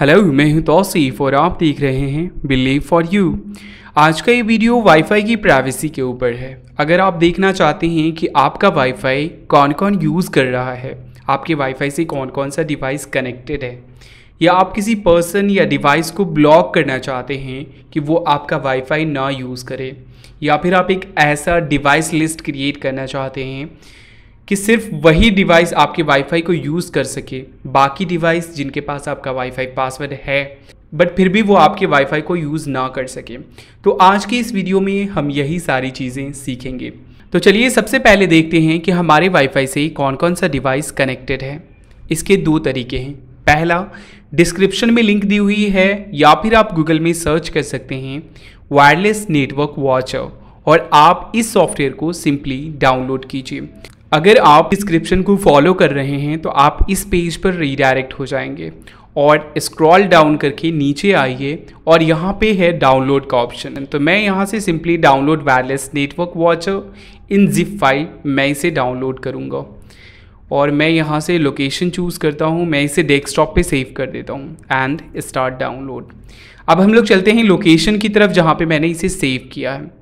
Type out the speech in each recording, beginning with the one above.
hello मैं हूं तौसीफ और आप देख रहे हैं बिलीव फॉर यू आज का ये वीडियो वाईफाई की प्राइवेसी के ऊपर है अगर आप देखना चाहते हैं कि आपका वाईफाई कौन कौन यूज़ कर रहा है आपके वाईफाई से कौन कौन सा डिवाइस कनेक्टेड है या आप किसी पर्सन या डिवाइस को ब्लॉक करना चाहते हैं कि वो आपका वाईफाई ना यूज़ करे या फिर आप एक ऐसा डिवाइस लिस्ट क्रिएट करना चाहते हैं कि सिर्फ वही डिवाइस आपके वाईफाई को यूज़ कर सके बाकी डिवाइस जिनके पास आपका वाईफाई पासवर्ड है बट फिर भी वो आपके वाईफाई को यूज़ ना कर सके तो आज की इस वीडियो में हम यही सारी चीज़ें सीखेंगे तो चलिए सबसे पहले देखते हैं कि हमारे वाईफाई से कौन कौन सा डिवाइस कनेक्टेड है इसके दो तरीके हैं पहला डिस्क्रिप्शन में लिंक दी हुई है या फिर आप गूगल में सर्च कर सकते हैं वायरलेस नेटवर्क वॉचर और आप इस सॉफ्टवेयर को सिंपली डाउनलोड कीजिए अगर आप डिस्क्रिप्शन को फॉलो कर रहे हैं तो आप इस पेज पर रीडायरेक्ट हो जाएंगे और स्क्रॉल डाउन करके नीचे आइए और यहाँ पे है डाउनलोड का ऑप्शन तो मैं यहाँ से simply download wireless network watcher in zip file मैं इसे डाउनलोड करूँगा और मैं यहाँ से लोकेशन चूज़ करता हूँ मैं इसे डेस्कटॉप पे सेव कर देता हूँ एंड स्टार्ट डाउनलोड अब हम लोग चलते हैं लोकेशन की तरफ जहाँ पे मैंने इसे सेव किया है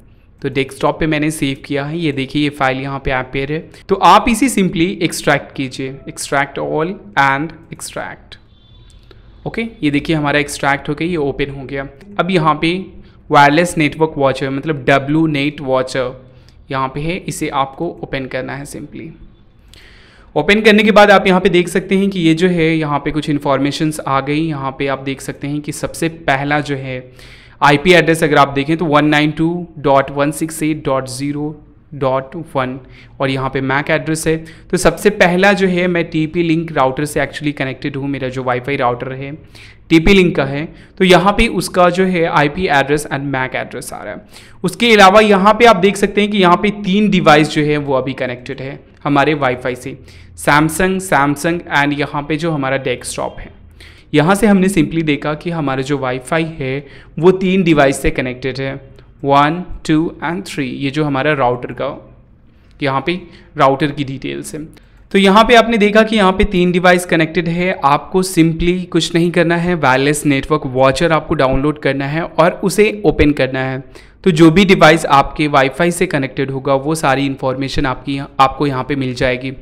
तो डेस्कटॉप पे मैंने सेव किया है ये देखिए ये फाइल यहाँ पे ऐप पेयर है तो आप इसे सिंपली एक्सट्रैक्ट कीजिए extract all and extract okay ये देखिए हमारा एक्सट्रैक्ट हो गया ये ओपन हो गया अब यहाँ पे वायरलेस नेटवर्क वॉचर मतलब डब्लू नेट वॉचर यहाँ पे है इसे आपको ओपन करना है सिंपली ओपन करने के बाद आप यहाँ पे देख सकते हैं कि ये जो है यहाँ पे कुछ इन्फॉर्मेशन आ गई यहाँ पे आप देख सकते हैं कि सबसे पहला जो है आईपी एड्रेस अगर आप देखें तो वन डॉट वन और यहाँ पे मैक एड्रेस है तो सबसे पहला जो है मैं पी लिंक राउटर से एक्चुअली कनेक्टेड हूँ मेरा जो वाईफाई राउटर है पी लिंक का है तो यहाँ पे उसका जो है IP address and MAC address आ रहा है उसके अलावा यहाँ पे आप देख सकते हैं कि यहाँ पे तीन डिवाइस जो है वो अभी कनेक्टेड है हमारे वाईफाई से सैमसंग सैमसंग एंड यहाँ पर जो हमारा डेस्कटॉप है यहाँ से हमने सिंपली देखा कि हमारा जो वाईफाई है वो तीन डिवाइस से कनेक्टेड है वन टू एंड थ्री ये जो हमारा राउटर का यहाँ पे राउटर की डिटेल्स है तो यहाँ पे आपने देखा कि यहाँ पे तीन डिवाइस कनेक्टेड है आपको सिंपली कुछ नहीं करना है वायरलेस नेटवर्क वॉचर आपको डाउनलोड करना है और उसे ओपन करना है तो जो भी डिवाइस आपके वाईफाई से कनेक्टेड होगा वो सारी इन्फॉर्मेशन आपकी आपको यहाँ पे मिल जाएगी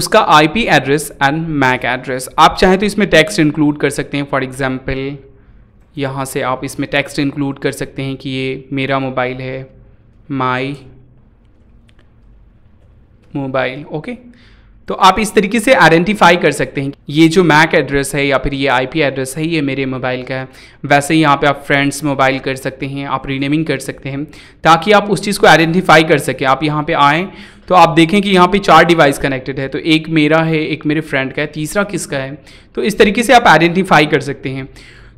उसका IP address and MAC address आप चाहें तो इसमें टेक्स्ट इंक्लूड कर सकते हैं फॉर एग्ज़ाम्पल यहाँ से आप इसमें टेक्स्ट इंक्लूड कर सकते हैं कि ये मेरा मोबाइल है माई मोबाइल ओके तो आप इस तरीके से आइडेंटिफाई कर सकते हैं ये जो मैक एड्रेस है या फिर ये आईपी एड्रेस है ये मेरे मोबाइल का है वैसे ही यहाँ पे आप फ्रेंड्स मोबाइल कर सकते हैं आप रीनेमिंग कर सकते हैं ताकि आप उस चीज़ को आइडेंटिफाई कर सकें आप यहाँ पे आएँ तो आप देखें कि यहाँ पे चार डिवाइस कनेक्टेड है तो एक मेरा है एक मेरे फ्रेंड का है तीसरा किसका है तो इस तरीके से आप आइडेंटिफाई कर सकते हैं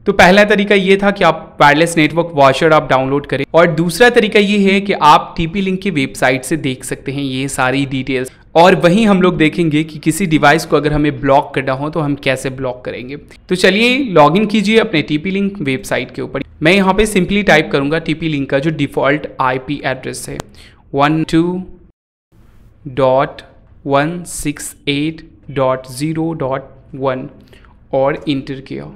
तो पहला तरीका ये था कि आप वायरलेस नेटवर्क वॉशर आप डाउनलोड करें और दूसरा तरीका ये है कि आप टीपी लिंक की वेबसाइट से देख सकते हैं ये सारी डिटेल्स और वहीं हम लोग देखेंगे कि किसी डिवाइस को अगर हमें ब्लॉक करना हो तो हम कैसे ब्लॉक करेंगे तो चलिए लॉगिन कीजिए अपने टीपी लिंक वेबसाइट के ऊपर मैं यहाँ पे सिंपली टाइप करूँगा टीपी लिंक का जो डिफ़ॉल्ट आईपी एड्रेस है one two dot one six eight dot zero dot one और इंटर किया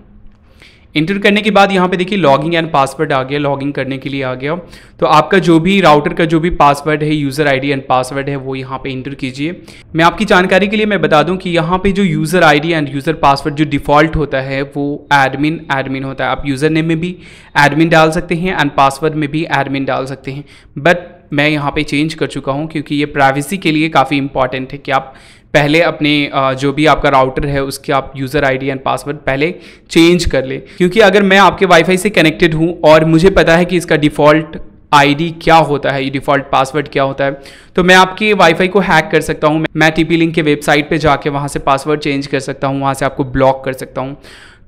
इंटर करने के बाद यहाँ पे देखिए लॉगिंग एंड पासवर्ड आ गया लॉगिंग करने के लिए आ गया तो आपका जो भी राउटर का जो भी पासवर्ड है यूज़र आईडी एंड पासवर्ड है वो यहाँ पे इंटर कीजिए मैं आपकी जानकारी के लिए मैं बता दूं कि यहाँ पे जो user ID and user password जो डिफ़ॉल्ट होता है वो एडमिन एडमिन होता है आप यूज़र नेम में भी एडमिन डाल सकते हैं एंड पासवर्ड में भी एडमिन डाल सकते हैं बट मैं यहाँ पे चेंज कर चुका हूँ क्योंकि ये प्राइवेसी के लिए काफ़ी इंपॉर्टेंट है कि आप पहले अपने जो भी आपका राउटर है उसके आप यूज़र आईडी एंड पासवर्ड पहले चेंज कर ले क्योंकि अगर मैं आपके वाईफाई से कनेक्टेड हूँ और मुझे पता है कि इसका डिफ़ॉल्ट आईडी क्या होता है ये डिफ़ॉल्ट पासवर्ड क्या होता है तो मैं आपकी वाईफाई को हैक कर सकता हूँ मैं टी लिंक के वेबसाइट पर जाके वहाँ से पासवर्ड चेंज कर सकता हूँ वहाँ से आपको ब्लॉक कर सकता हूँ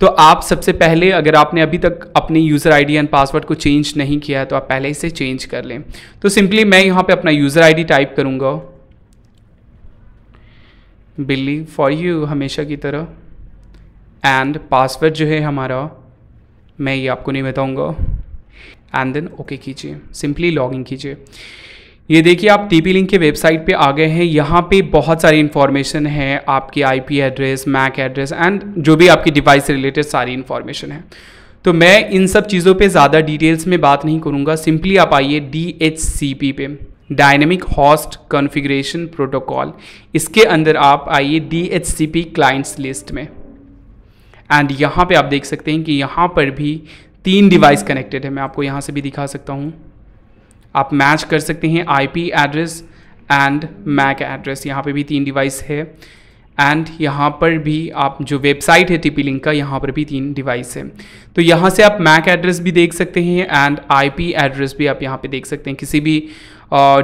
तो आप सबसे पहले अगर आपने अभी तक अपनी यूज़र आईडी एंड पासवर्ड को चेंज नहीं किया है तो आप पहले इसे चेंज कर लें तो सिंपली मैं यहाँ पर अपना यूज़र आई टाइप करूँगा बिल्ली फॉर यू हमेशा की तरह एंड पासवर्ड जो है हमारा मैं ये आपको नहीं बताऊंगा एंड देन ओके कीजिए सिंपली लॉग इन कीजिए ये देखिए आप टी पी लिंक के वेबसाइट पे आ गए हैं यहाँ पे बहुत सारी इन्फॉर्मेशन है आपकी IP address MAC address and जो भी आपकी डिवाइस से रिलेटेड सारी इन्फॉर्मेशन है तो मैं इन सब चीज़ों पे ज़्यादा डिटेल्स में बात नहीं करूँगा सिंपली आप आइए डी एच सी पी पे डायनेमिक होस्ट कॉन्फ़िगरेशन प्रोटोकॉल इसके अंदर आप आइए D H C P clients list में एंड यहाँ पे आप देख सकते हैं कि यहाँ पर भी तीन डिवाइस कनेक्टेड है मैं आपको यहाँ से भी दिखा सकता हूँ आप मैच कर सकते हैं IP address and MAC address यहाँ पे भी तीन डिवाइस है एंड यहाँ पर भी आप जो वेबसाइट है टीपी लिंक का यहाँ पर भी तीन डिवाइस है तो यहाँ से आप मैक एड्रेस भी देख सकते हैं एंड आईपी एड्रेस भी आप यहाँ पे देख सकते हैं किसी भी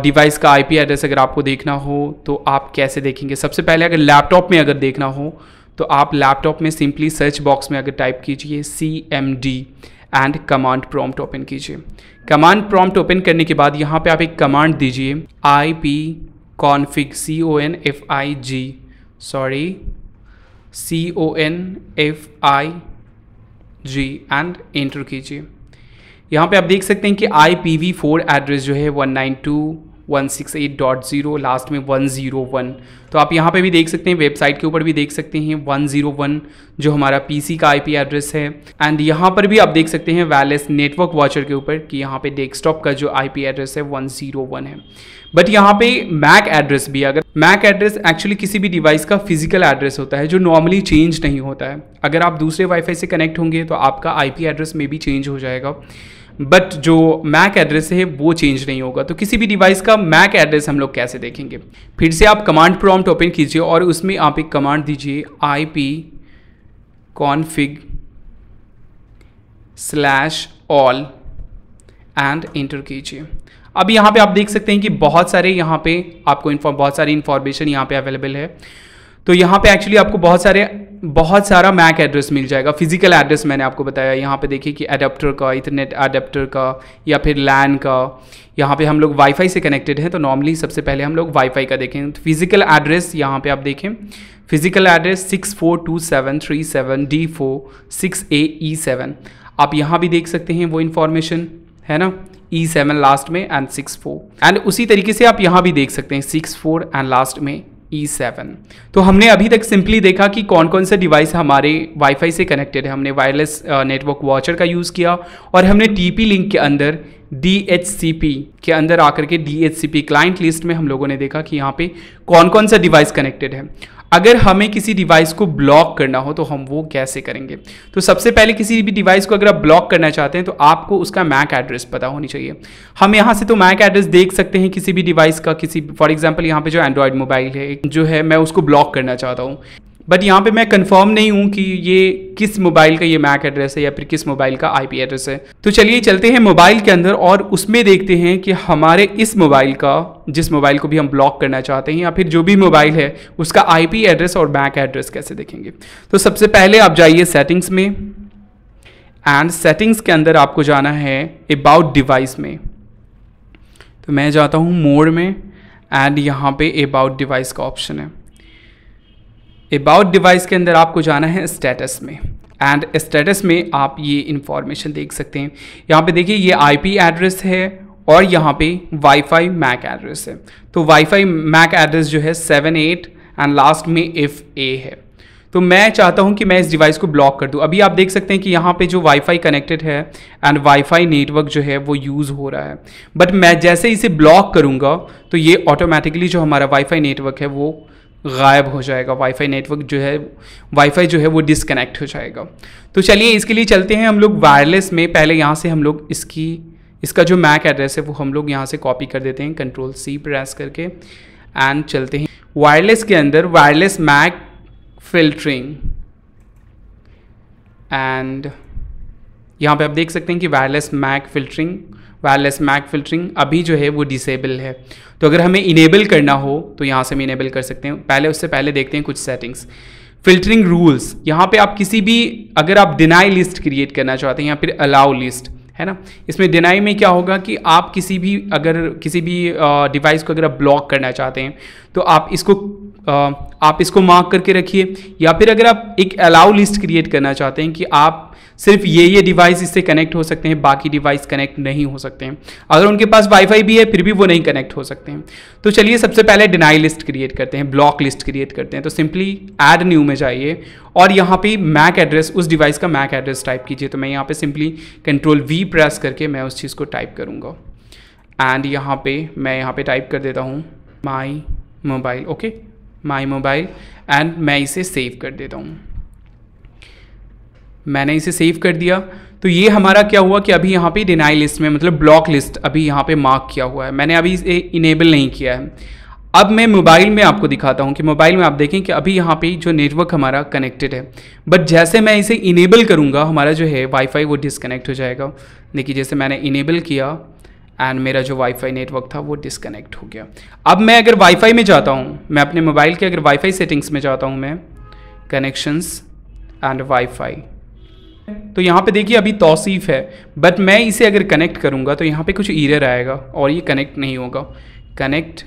डिवाइस uh, का आईपी एड्रेस अगर आपको देखना हो तो आप कैसे देखेंगे सबसे पहले अगर लैपटॉप में अगर देखना हो तो आप लैपटॉप में सिंपली सर्च बॉक्स में अगर टाइप कीजिए C M D and command prompt open कीजिए कमांड प्रॉम्प्ट ओपन करने के बाद यहाँ पे आप एक कमांड दीजिए I P config C O N F I G sorry C O N F I G and enter कीजिए यहाँ पे आप देख सकते हैं कि I P V four address जो है वन नाइन टू 168.0 लास्ट में 101 तो आप यहाँ पे भी देख सकते हैं वेबसाइट के ऊपर भी देख सकते हैं 101 जो हमारा पीसी का आईपी एड्रेस है एंड यहाँ पर भी आप देख सकते हैं वायरलेस नेटवर्क वॉचर के ऊपर कि यहाँ पे डेस्कटॉप का जो आईपी एड्रेस है 101 है बट यहाँ पे मैक एड्रेस भी अगर मैक एड्रेस एक्चुअली किसी भी डिवाइस का फिजिकल एड्रेस होता है जो नॉर्मली चेंज नहीं होता है अगर आप दूसरे वाईफाई से कनेक्ट होंगे तो आपका आईपी एड्रेस में भी चेंज हो जाएगा बट जो मैक एड्रेस है वो चेंज नहीं होगा तो किसी भी डिवाइस का मैक एड्रेस हम लोग कैसे देखेंगे फिर से आप कमांड प्रॉम्प्ट ओपन कीजिए और उसमें आप एक कमांड दीजिए I P config slash all and enter कीजिए अब यहाँ पे आप देख सकते हैं कि बहुत सारे यहाँ पे आपको बहुत सारी इन्फॉर्मेशन यहाँ पे अवेलेबल है तो यहाँ पे एक्चुअली आपको बहुत सारे बहुत सारा मैक एड्रेस मिल जाएगा फिजिकल एड्रेस मैंने आपको बताया यहाँ पे देखिए कि अडेप्टर का इथरनेट अडेप्टर का या फिर लैन का यहाँ पे हम लोग वाईफाई से कनेक्टेड हैं तो नॉर्मली सबसे पहले हम लोग वाईफाई का देखें तो फिजिकल एड्रेस यहाँ पे आप देखें physical address six four two seven three seven D four six A E seven आप यहाँ भी देख सकते हैं वो इन्फॉर्मेशन है ना ई सेवन लास्ट में एंड सिक्स फोर एंड उसी तरीके से आप यहाँ भी देख सकते हैं सिक्स फोर एंड लास्ट में E7 तो हमने अभी तक सिंपली देखा कि कौन कौन से डिवाइस हमारे वाईफाई से कनेक्टेड है हमने वायरलेस नेटवर्क वॉचर का यूज़ किया और हमने टीपी लिंक के अंदर DHCP के अंदर आकर के DHCP क्लाइंट लिस्ट में हम लोगों ने देखा कि यहाँ पे कौन कौन सा डिवाइस कनेक्टेड है अगर हमें किसी डिवाइस को ब्लॉक करना हो तो हम वो कैसे करेंगे तो सबसे पहले किसी भी डिवाइस को अगर आप ब्लॉक करना चाहते हैं तो आपको उसका मैक एड्रेस पता होनी चाहिए हम यहाँ से तो मैक एड्रेस देख सकते हैं किसी भी डिवाइस का किसी फॉर एग्जाम्पल यहाँ पे जो एंड्रॉयड मोबाइल है जो है मैं उसको ब्लॉक करना चाहता हूँ बट यहाँ पे मैं कंफर्म नहीं हूँ कि ये किस मोबाइल का ये मैक एड्रेस है या फिर किस मोबाइल का आईपी एड्रेस है तो चलिए चलते हैं मोबाइल के अंदर और उसमें देखते हैं कि हमारे इस मोबाइल का जिस मोबाइल को भी हम ब्लॉक करना चाहते हैं या फिर जो भी मोबाइल है उसका आईपी एड्रेस और मैक एड्रेस कैसे देखेंगे तो सबसे पहले आप जाइए सेटिंग्स में एंड सेटिंग्स के अंदर आपको जाना है अबाउट डिवाइस में तो मैं जाता हूँ मोड में एंड यहाँ पे अबाउट डिवाइस का ऑप्शन है अबाउट डिवाइस के अंदर आपको जाना है स्टेटस में एंड स्टेटस में आप ये इंफॉर्मेशन देख सकते हैं यहाँ पे देखिए ये आईपी एड्रेस है और यहाँ पे वाईफाई मैक एड्रेस है तो वाईफाई मैक एड्रेस जो है सेवन एट एंड लास्ट में एफ ए है तो मैं चाहता हूँ कि मैं इस डिवाइस को ब्लॉक कर दूँ अभी आप देख सकते हैं कि यहाँ पे जो वाईफाई कनेक्टेड है एंड वाईफाई नेटवर्क जो है वो यूज़ हो रहा है बट मैं जैसे इसे ब्लॉक करूँगा तो ये ऑटोमेटिकली जो हमारा वाईफाई नेटवर्क है वो गायब हो जाएगा वाईफाई नेटवर्क जो है वाईफाई जो है वो डिसकनेक्ट हो जाएगा तो चलिए इसके लिए चलते हैं हम लोग वायरलेस में पहले यहाँ से हम लोग इसकी इसका जो मैक एड्रेस है वो हम लोग यहाँ से कॉपी कर देते हैं कंट्रोल सी प्रेस करके एंड चलते हैं वायरलेस के अंदर वायरलेस मैक फिल्टरिंग एंड यहाँ पे आप देख सकते हैं कि wireless MAC filtering wireless MAC filtering अभी जो है वो डिसेबल है तो अगर हमें इनेबल करना हो तो यहाँ से हम इनेबल कर सकते हैं पहले उससे पहले देखते हैं कुछ सेटिंग्स फिल्टरिंग रूल्स यहाँ पे आप किसी भी अगर आप डिनाई लिस्ट क्रिएट करना चाहते हैं या फिर अलाउ लिस्ट है ना इसमें डिनाई में क्या होगा कि आप किसी भी अगर किसी भी डिवाइस को अगर आप ब्लॉक करना चाहते हैं तो आप इसको आप इसको मार्क करके रखिए या फिर अगर आप एक अलाउ लिस्ट क्रिएट करना चाहते हैं कि आप सिर्फ ये ये डिवाइस इससे कनेक्ट हो सकते हैं बाकी डिवाइस कनेक्ट नहीं हो सकते हैं अगर उनके पास वाईफाई भी है फिर भी वो नहीं कनेक्ट हो सकते हैं तो चलिए सबसे पहले डिनाई लिस्ट क्रिएट करते हैं ब्लॉक लिस्ट क्रिएट करते हैं तो सिंपली एड न्यू में जाइए और यहाँ पे मैक एड्रेस उस डिवाइस का मैक एड्रेस टाइप कीजिए तो मैं यहाँ पर सिंपली कंट्रोल वी प्रेस करके मैं उस चीज़ को टाइप करूँगा एंड यहाँ पर मैं यहाँ पर टाइप कर देता हूँ my mobile okay my mobile and मैं इसे सेव कर देता हूँ मैंने इसे सेव कर दिया तो ये हमारा क्या हुआ कि अभी यहाँ पे डिनाई लिस्ट में मतलब ब्लॉक लिस्ट अभी यहाँ पे मार्क किया हुआ है मैंने अभी इसे इनेबल नहीं किया है अब मैं मोबाइल में आपको दिखाता हूँ कि मोबाइल में आप देखें कि अभी यहाँ पे जो नेटवर्क हमारा कनेक्टेड है बट जैसे मैं इसे इनेबल करूँगा हमारा जो है वाईफाई वो डिसकनेक्ट हो जाएगा देखिए जैसे मैंने इनेबल किया एंड मेरा जो वाईफाई नेटवर्क था वो डिसकनेक्ट हो गया अब मैं अगर वाईफाई में जाता हूँ मैं अपने मोबाइल के अगर वाईफाई सेटिंग्स में जाता हूँ मैं कनेक्शंस एंड वाईफाई तो यहाँ पे देखिए अभी तोसीफ़ है बट मैं इसे अगर कनेक्ट करूँगा तो यहाँ पे कुछ ईरर आएगा और ये कनेक्ट नहीं होगा कनेक्ट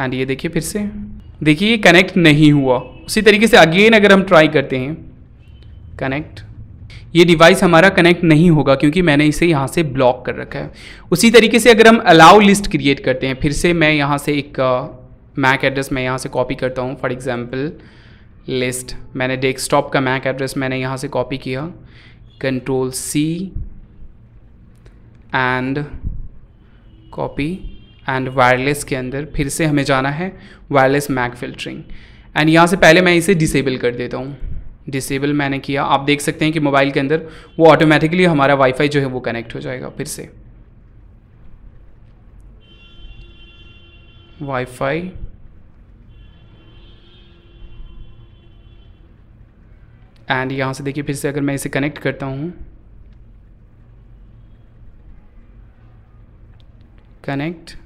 एंड ये देखिए फिर से देखिए ये कनेक्ट नहीं हुआ उसी तरीके से अगेन अगर हम ट्राई करते हैं कनेक्ट ये डिवाइस हमारा कनेक्ट नहीं होगा क्योंकि मैंने इसे यहाँ से ब्लॉक कर रखा है उसी तरीके से अगर हम अलाउ लिस्ट क्रिएट करते हैं फिर से मैं यहाँ से एक मैक एड्रेस मैं यहाँ से कॉपी करता हूँ फॉर एग्ज़ाम्पल लिस्ट मैंने डेस्कटॉप का मैक एड्रेस मैंने यहाँ से कॉपी किया control C and copy and wireless के अंदर फिर से हमें जाना है वायरलेस मैक फिल्टरिंग एंड यहाँ से पहले मैं इसे डिसेबल कर देता हूँ डिसेबल मैंने किया आप देख सकते हैं कि मोबाइल के अंदर वो ऑटोमेटिकली हमारा वाईफाई जो है वो कनेक्ट हो जाएगा फिर से वाईफाई एंड यहाँ से देखिए फिर से अगर मैं इसे कनेक्ट करता हूँ कनेक्ट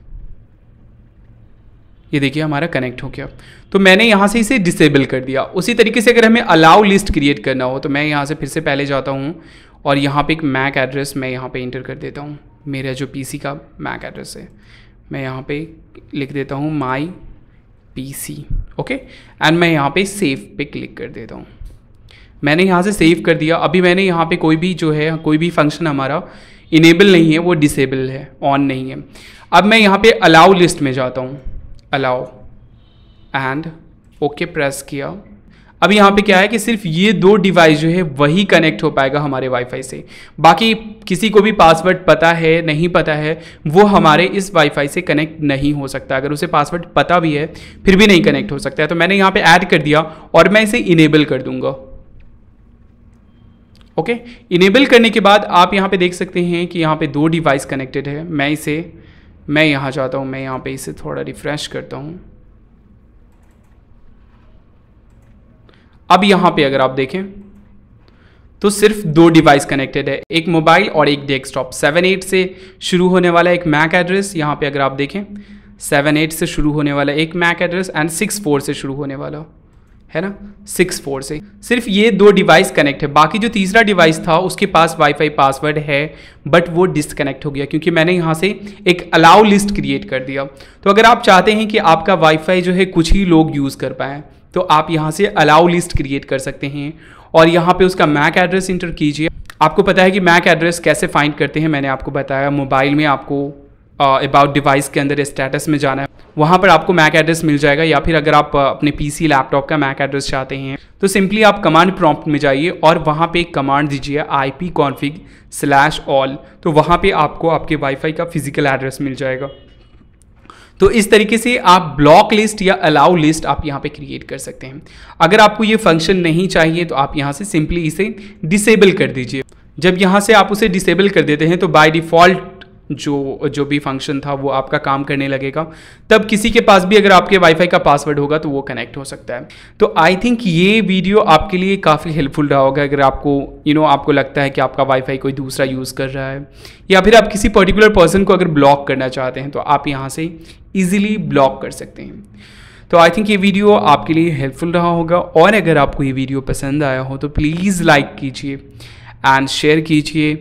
ये देखिए हमारा कनेक्ट हो गया तो मैंने यहाँ से इसे डिसेबल कर दिया उसी तरीके से अगर हमें अलाउ लिस्ट क्रिएट करना हो तो मैं यहाँ से फिर से पहले जाता हूँ और यहाँ पे एक मैक एड्रेस मैं यहाँ पे इंटर कर देता हूँ मेरा जो पीसी का मैक एड्रेस है मैं यहाँ पे लिख देता हूँ माई पीसी ओके एंड मैं यहाँ पर सेव पे क्लिक कर देता हूँ मैंने यहाँ से सेव कर दिया अभी मैंने यहाँ पे कोई भी जो है कोई भी फंक्शन हमारा इनेबल नहीं है वो डिसेबल है ऑन नहीं है अब मैं यहाँ पे अलाउ लिस्ट में जाता हूँ अलाउ एंड ओके प्रेस किया अब यहाँ पे क्या है कि सिर्फ ये दो डिवाइस जो है वही कनेक्ट हो पाएगा हमारे वाईफाई से बाकी किसी को भी पासवर्ड पता है नहीं पता है वो हमारे इस वाईफाई से कनेक्ट नहीं हो सकता अगर उसे पासवर्ड पता भी है फिर भी नहीं कनेक्ट हो सकता है तो मैंने यहाँ पे ऐड कर दिया और मैं इसे इनेबल कर दूंगा ओके इनेबल करने के बाद आप यहाँ पर देख सकते हैं कि यहाँ पर दो डिवाइस कनेक्टेड है मैं इसे मैं यहाँ जाता हूँ मैं यहाँ पे इसे थोड़ा रिफ़्रेश करता हूँ अब यहाँ पे अगर आप देखें तो सिर्फ दो डिवाइस कनेक्टेड है एक मोबाइल और एक डेस्कटॉप सेवन एट से शुरू होने वाला एक मैक एड्रेस यहाँ पे अगर आप देखें सेवन एट से शुरू होने वाला एक MAC address and six four से शुरू होने वाला है ना सिक्स फोर से सिर्फ ये दो डिवाइस कनेक्ट है बाकी जो तीसरा डिवाइस था उसके पास वाईफाई पासवर्ड है बट वो डिसकनेक्ट हो गया क्योंकि मैंने यहाँ से एक अलाउ लिस्ट क्रिएट कर दिया तो अगर आप चाहते हैं कि आपका वाईफाई जो है कुछ ही लोग यूज़ कर पाएँ तो आप यहाँ से अलाउ लिस्ट क्रिएट कर सकते हैं और यहाँ पर उसका मैक एड्रेस इंटर कीजिए आपको पता है कि मैक एड्रेस कैसे फाइंड करते हैं मैंने आपको बताया मोबाइल में आपको अबाउट uh, डिवाइस के अंदर स्टेटस में जाना है वहाँ पर आपको मैक एड्रेस मिल जाएगा या फिर अगर आप uh, अपने पीसी लैपटॉप का मैक एड्रेस चाहते हैं तो सिंपली आप कमांड प्रॉम्प्ट में जाइए और वहाँ पे एक कमांड दीजिए I P config slash all तो वहाँ पे आपको आपके वाईफाई का फिजिकल एड्रेस मिल जाएगा तो इस तरीके से आप ब्लॉक लिस्ट या अलाउ लिस्ट आप यहाँ पे क्रिएट कर सकते हैं अगर आपको ये फंक्शन नहीं चाहिए तो आप यहाँ से सिंपली इसे डिसेबल कर दीजिए जब यहाँ से आप उसे डिसेबल कर देते हैं तो बाय डिफ़ॉल्ट जो जो भी फंक्शन था वो आपका काम करने लगेगा तब किसी के पास भी अगर आपके वाईफाई का पासवर्ड होगा तो वो कनेक्ट हो सकता है तो आई थिंक ये वीडियो आपके लिए काफ़ी हेल्पफुल रहा होगा अगर आपको यू you नो know, आपको लगता है कि आपका वाईफाई कोई दूसरा यूज़ कर रहा है या फिर आप किसी पर्टिकुलर पर्सन को अगर ब्लॉक करना चाहते हैं तो आप यहाँ से ईजिली ब्लॉक कर सकते हैं तो आई थिंक ये वीडियो आपके लिए हेल्पफुल रहा होगा और अगर आपको ये वीडियो पसंद आया हो तो प्लीज़ लाइक कीजिए एंड शेयर कीजिए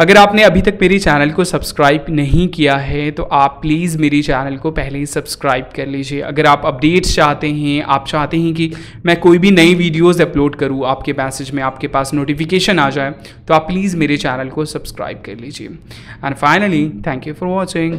अगर आपने अभी तक मेरी चैनल को सब्सक्राइब नहीं किया है तो आप प्लीज़ मेरी चैनल को पहले ही सब्सक्राइब कर लीजिए अगर आप अपडेट्स चाहते हैं आप चाहते हैं कि मैं कोई भी नई वीडियोस अपलोड करूं आपके मैसेज में आपके पास नोटिफिकेशन आ जाए तो आप प्लीज़ मेरे चैनल को सब्सक्राइब कर लीजिए and finally thank you for watching